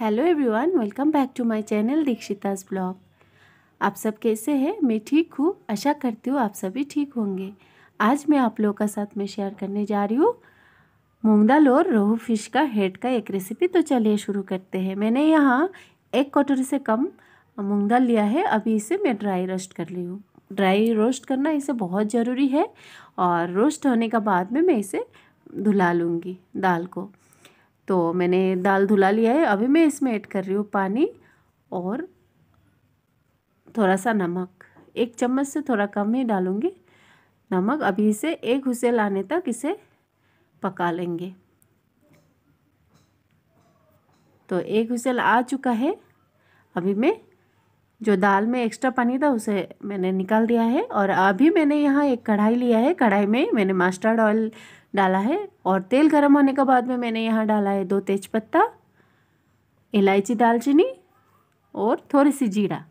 hello everyone welcome back to my channel Dikshita's blog आप सब कैसे हैं मैं ठीक हूँ आशा करती हूँ आप सभी ठीक होंगे आज मैं आप लोगों का साथ में शेयर करने जा रही हूँ मूंग दाल और रोहू फिश का हेड का एक रेसिपी तो चलिए शुरू करते हैं मैंने यहाँ एक कटोरी से कम मूंग दाल लिया है अभी इसे मैं ड्राई रोस्ट कर ली हूँ ड्राई रोस्ट करना इसे बहुत ज़रूरी है और रोस्ट होने का बाद में मैं इसे धुला लूँगी दाल को तो मैंने दाल धुला लिया है अभी मैं इसमें ऐड कर रही हूँ पानी और थोड़ा सा नमक एक चम्मच से थोड़ा कम ही डालूँगी नमक अभी इसे एक हुसेल आने तक इसे पका लेंगे तो एक हुसेल आ चुका है अभी मैं जो दाल में एक्स्ट्रा पानी था उसे मैंने निकाल दिया है और अभी मैंने यहाँ एक कढ़ाई लिया है कढ़ाई में मैंने मास्टर्ड ऑयल डाला है और तेल गर्म होने के बाद में मैंने यहाँ डाला है दो तेज़पत्ता इलायची दालचीनी और थोड़ी सी जीरा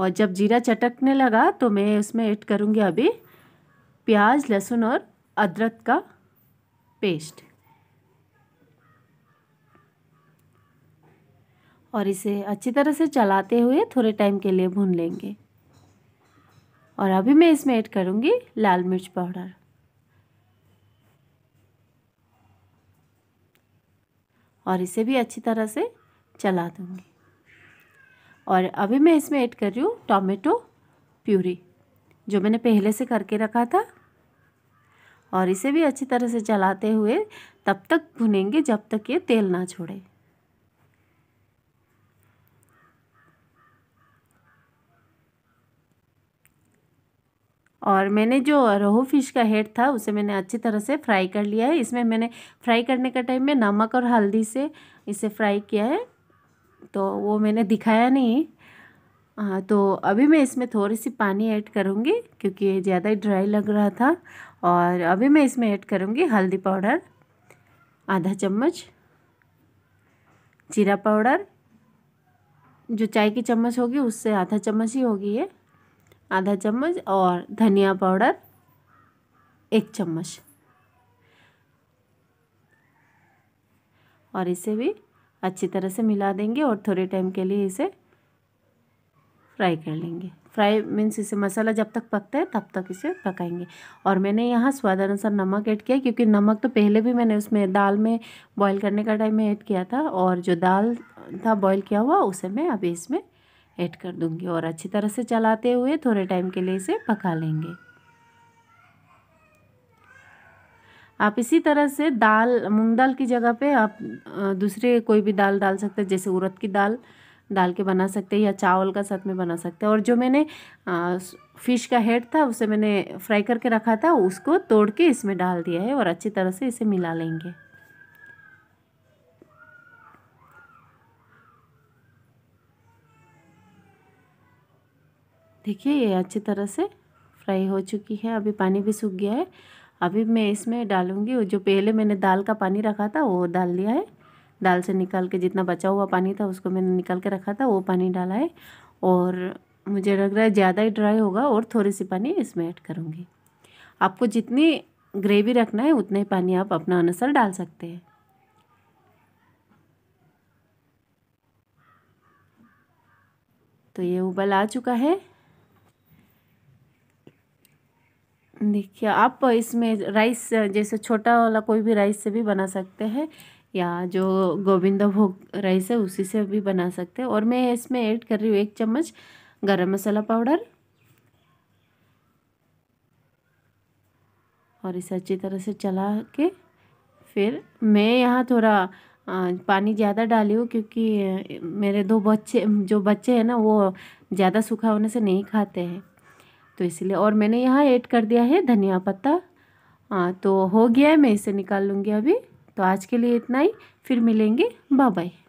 और जब जीरा चटकने लगा तो मैं उसमें ऐड करूँगी अभी प्याज लहसुन और अदरक का पेस्ट और इसे अच्छी तरह से चलाते हुए थोड़े टाइम के लिए भून लेंगे और अभी मैं इसमें ऐड करूँगी लाल मिर्च पाउडर और इसे भी अच्छी तरह से चला दूँगी और अभी मैं इसमें ऐड कर रही हूँ टोमेटो प्यूरी जो मैंने पहले से करके रखा था और इसे भी अच्छी तरह से चलाते हुए तब तक भुनेंगे जब तक ये तेल ना छोड़े और मैंने जो रोहू फिश का हेड था उसे मैंने अच्छी तरह से फ्राई कर लिया है इसमें मैंने फ्राई करने का टाइम में नमक और हल्दी से इसे फ्राई किया है तो वो मैंने दिखाया नहीं हाँ तो अभी मैं इसमें थोड़ी सी पानी ऐड करूँगी क्योंकि ये ज़्यादा ही ड्राई लग रहा था और अभी मैं इसमें ऐड करूँगी हल्दी पाउडर आधा चम्मच जीरा पाउडर जो चाय की चम्मच होगी उससे आधा चम्मच ही होगी ये आधा चम्मच और धनिया पाउडर एक चम्मच और इसे भी अच्छी तरह से मिला देंगे और थोड़े टाइम के लिए इसे फ्राई कर लेंगे फ्राई मीन्स इसे मसाला जब तक पकता है तब तक इसे पकाएंगे और मैंने यहाँ स्वाद अनुसार नमक ऐड किया क्योंकि नमक तो पहले भी मैंने उसमें दाल में बॉईल करने का टाइम में ऐड किया था और जो दाल था बॉईल किया हुआ उसे मैं अभी इसमें ऐड कर दूंगी और अच्छी तरह से चलाते हुए थोड़े टाइम के लिए इसे पका लेंगे आप इसी तरह से दाल मूंग दाल की जगह पे आप दूसरे कोई भी दाल डाल सकते हैं जैसे उड़द की दाल डाल के बना सकते हैं या चावल का साथ में बना सकते हैं और जो मैंने फ़िश का हेड था उसे मैंने फ्राई करके रखा था उसको तोड़ के इसमें डाल दिया है और अच्छी तरह से इसे मिला लेंगे देखिए ये अच्छी तरह से फ्राई हो चुकी है अभी पानी भी सूख गया है अभी मैं इसमें डालूँगी जो पहले मैंने दाल का पानी रखा था वो डाल दिया है दाल से निकाल के जितना बचा हुआ पानी था उसको मैंने निकाल के रखा था वो पानी डाला है और मुझे लग रहा है ज़्यादा ही ड्राई होगा और थोड़ी सी पानी इसमें ऐड करूँगी आपको जितनी ग्रेवी रखना है उतना ही पानी आप अपना अनुसार डाल सकते हैं तो ये उबल आ चुका है देखिए आप इसमें राइस जैसे छोटा वाला कोई भी राइस से भी बना सकते हैं या जो गोविंदा भोग राइस है उसी से भी बना सकते हैं और मैं इसमें ऐड कर रही हूँ एक चम्मच गरम मसाला पाउडर और इसे अच्छी तरह से चला के फिर मैं यहाँ थोड़ा पानी ज़्यादा डाली हूँ क्योंकि मेरे दो बच्चे जो बच्चे हैं ना वो ज़्यादा सूखा होने से नहीं खाते हैं तो इसीलिए और मैंने यहाँ ऐड कर दिया है धनिया पत्ता हाँ तो हो गया है मैं इसे निकाल लूँगी अभी तो आज के लिए इतना ही फिर मिलेंगे बाय बाय